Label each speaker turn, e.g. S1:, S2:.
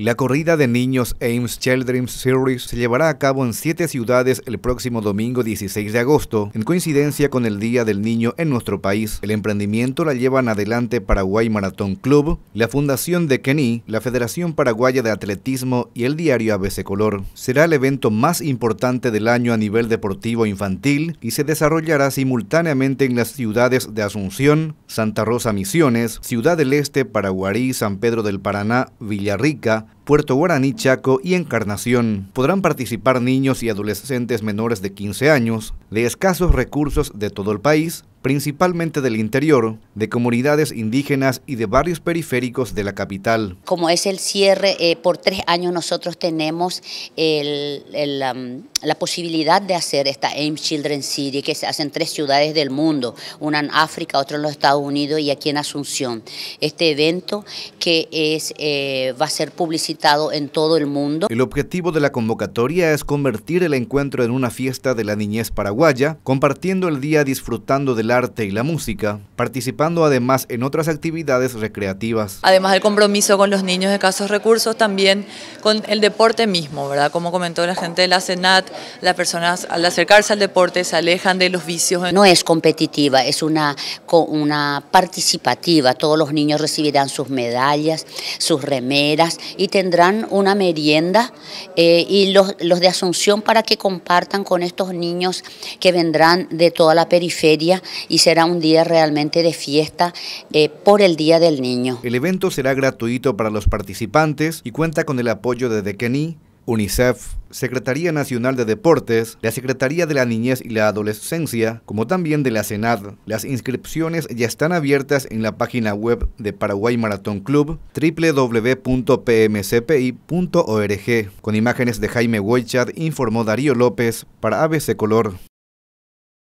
S1: La corrida de niños Ames Children's Series se llevará a cabo en siete ciudades el próximo domingo 16 de agosto, en coincidencia con el Día del Niño en nuestro país. El emprendimiento la llevan adelante Paraguay Marathon Club, la Fundación de Kenny, la Federación Paraguaya de Atletismo y el diario ABC Color. Será el evento más importante del año a nivel deportivo infantil y se desarrollará simultáneamente en las ciudades de Asunción, Santa Rosa Misiones, Ciudad del Este, Paraguarí, San Pedro del Paraná, Villarrica, Puerto Guaraní, Chaco y Encarnación. Podrán participar niños y adolescentes menores de 15 años, de escasos recursos de todo el país, principalmente del interior, de comunidades indígenas y de barrios periféricos de la capital.
S2: Como es el cierre, eh, por tres años nosotros tenemos el, la posibilidad de hacer esta AIM Children City, que se hace en tres ciudades del mundo, una en África, otra en los Estados Unidos y aquí en Asunción. Este evento que es, eh, va a ser publicitado en todo el mundo. El
S1: objetivo de la convocatoria es convertir el encuentro en una fiesta de la niñez paraguaya, compartiendo el día disfrutando del arte y la música, participando además en otras actividades recreativas.
S3: Además del compromiso con los niños de Casos recursos, también con el deporte mismo, ¿verdad? Como comentó la gente de la Senat,
S2: las personas al acercarse al deporte se alejan de los vicios. No es competitiva, es una, una participativa. Todos los niños recibirán sus medallas, sus remeras y tendrán una merienda eh, y los, de Asunción para que compartan con estos niños que vendrán de toda la periferia y será un día realmente de fiesta
S1: eh, por el Día del Niño. El evento será gratuito para los participantes y cuenta con el apoyo de Dequení, UNICEF, Secretaría Nacional de Deportes, la Secretaría de la Niñez y la Adolescencia, como también de la Senad. Las inscripciones ya están abiertas en la página web de Paraguay Maratón Club, www.pmcpi.org. Con imágenes de Jaime Weichat, informó Darío López para ABC Color.